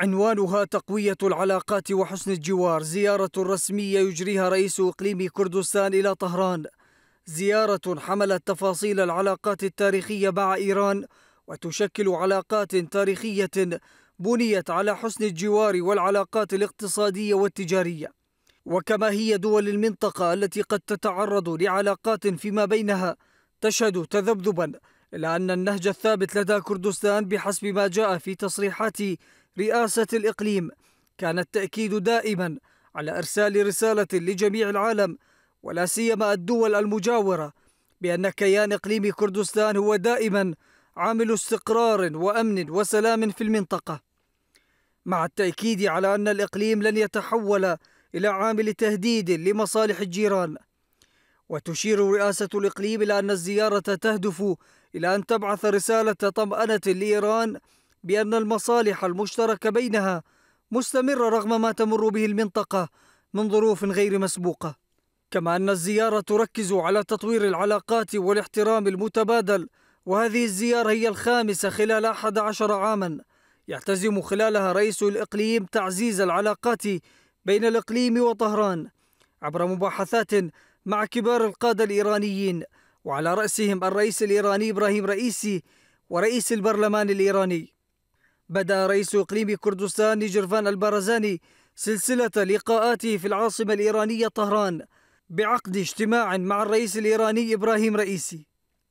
عنوانها تقوية العلاقات وحسن الجوار زيارة رسمية يجريها رئيس إقليم كردستان إلى طهران زيارة حملت تفاصيل العلاقات التاريخية مع إيران وتشكل علاقات تاريخية بنيت على حسن الجوار والعلاقات الاقتصادية والتجارية وكما هي دول المنطقة التي قد تتعرض لعلاقات فيما بينها تشهد تذبذبا إلا أن النهج الثابت لدى كردستان بحسب ما جاء في تصريحات رئاسة الإقليم كان التأكيد دائما على إرسال رسالة لجميع العالم ولا سيما الدول المجاورة بأن كيان إقليم كردستان هو دائما عامل استقرار وأمن وسلام في المنطقة مع التأكيد على أن الإقليم لن يتحول إلى عامل تهديد لمصالح الجيران وتشير رئاسة الإقليم إلى أن الزيارة تهدف إلى أن تبعث رسالة طمأنة لإيران بأن المصالح المشتركة بينها مستمرة رغم ما تمر به المنطقة من ظروف غير مسبوقة كما أن الزيارة تركز على تطوير العلاقات والاحترام المتبادل وهذه الزيارة هي الخامسة خلال 11 عاما يعتزم خلالها رئيس الإقليم تعزيز العلاقات بين الإقليم وطهران عبر مباحثات مع كبار القادة الإيرانيين وعلى رأسهم الرئيس الإيراني إبراهيم رئيسي ورئيس البرلمان الإيراني بدأ رئيس إقليم كردستان نيجرفان البارزاني سلسلة لقاءاته في العاصمة الإيرانية طهران بعقد اجتماع مع الرئيس الإيراني إبراهيم رئيسي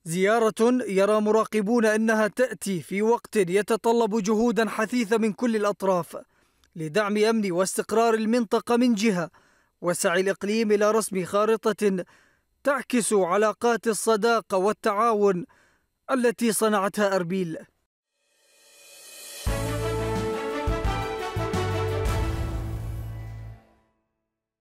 زيارة يرى مراقبون أنها تأتي في وقت يتطلب جهودا حثيثة من كل الأطراف لدعم أمن واستقرار المنطقة من جهة وسعي الإقليم إلى رسم خارطة تعكس علاقات الصداقة والتعاون التي صنعتها أربيل